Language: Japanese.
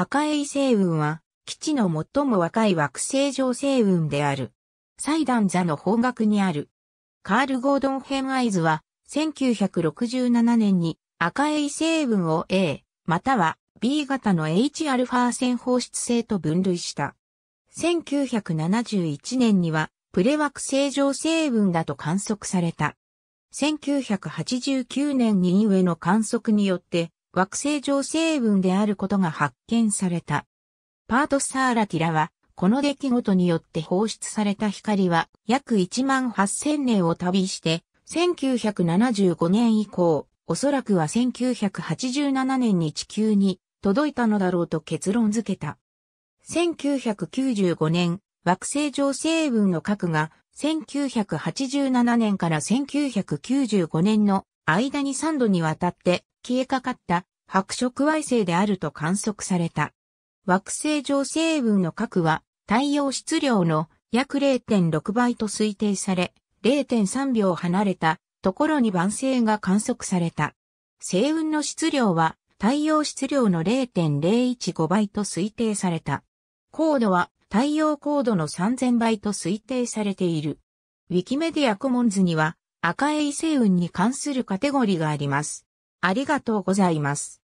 赤い星雲は、基地の最も若い惑星上星雲である。祭壇座の方角にある。カール・ゴードン・ヘン・アイズは、1967年に赤い星雲を A、または B 型の Hα 線放出性と分類した。1971年には、プレ惑星上星雲だと観測された。1989年にイウの観測によって、惑星上成分であることが発見された。パートサーラティラは、この出来事によって放出された光は約1万8000年を旅して、1975年以降、おそらくは1987年に地球に届いたのだろうと結論付けた。1995年、惑星上成分の核が1987年から1995年の間に3度にわたって消えかかった白色矮星であると観測された。惑星上星雲の核は太陽質量の約0.6倍と推定され、0.3秒離れたところに晩星が観測された。星雲の質量は太陽質量の0.015倍と推定された。高度は太陽高度の3000倍と推定されている。ウィキメディアコモンズには赤い星雲に関するカテゴリーがあります。ありがとうございます。